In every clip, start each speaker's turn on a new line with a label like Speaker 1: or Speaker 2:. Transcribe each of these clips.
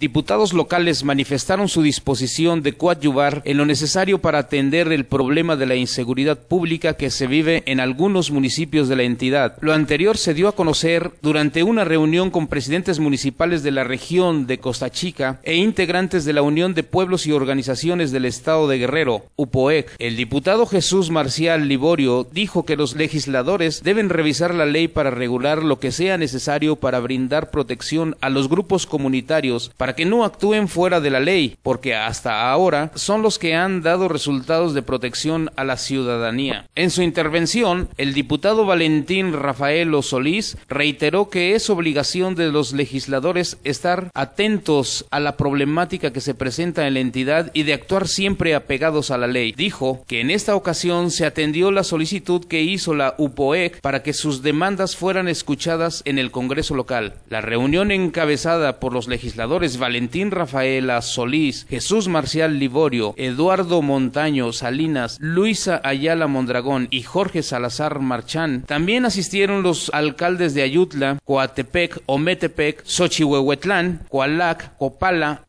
Speaker 1: Diputados locales manifestaron su disposición de coadyuvar en lo necesario para atender el problema de la inseguridad pública que se vive en algunos municipios de la entidad. Lo anterior se dio a conocer durante una reunión con presidentes municipales de la región de Costa Chica e integrantes de la Unión de Pueblos y Organizaciones del Estado de Guerrero, UPOEC. El diputado Jesús Marcial Liborio dijo que los legisladores deben revisar la ley para regular lo que sea necesario para brindar protección a los grupos comunitarios para que no actúen fuera de la ley, porque hasta ahora son los que han dado resultados de protección a la ciudadanía. En su intervención, el diputado Valentín Rafael Solís reiteró que es obligación de los legisladores estar atentos a la problemática que se presenta en la entidad y de actuar siempre apegados a la ley. Dijo que en esta ocasión se atendió la solicitud que hizo la UPOEC para que sus demandas fueran escuchadas en el Congreso local. La reunión encabezada por los legisladores Valentín Rafaela Solís, Jesús Marcial Liborio, Eduardo Montaño Salinas, Luisa Ayala Mondragón y Jorge Salazar Marchán. También asistieron los alcaldes de Ayutla, Coatepec, Ometepec, Xochihuehuetlán, Coalac, Copala,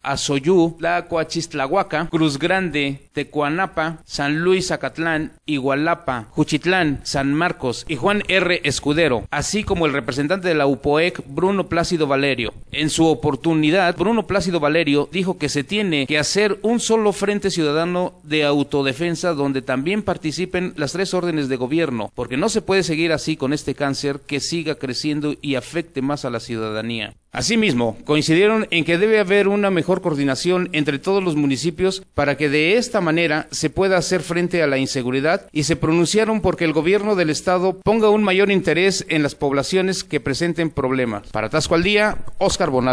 Speaker 1: La Coachistlahuaca, Cruz Grande, Tecuanapa, San Luis Acatlán, Igualapa, Juchitlán, San Marcos y Juan R. Escudero, así como el representante de la UPOEC, Bruno Plácido Valerio. En su oportunidad, Bruno Plácido Valerio dijo que se tiene que hacer un solo frente ciudadano de autodefensa donde también participen las tres órdenes de gobierno, porque no se puede seguir así con este cáncer que siga creciendo y afecte más a la ciudadanía. Asimismo, coincidieron en que debe haber una mejor coordinación entre todos los municipios para que de esta manera se pueda hacer frente a la inseguridad y se pronunciaron porque el gobierno del estado ponga un mayor interés en las poblaciones que presenten problemas. Para Tasco al Día, Oscar Bonal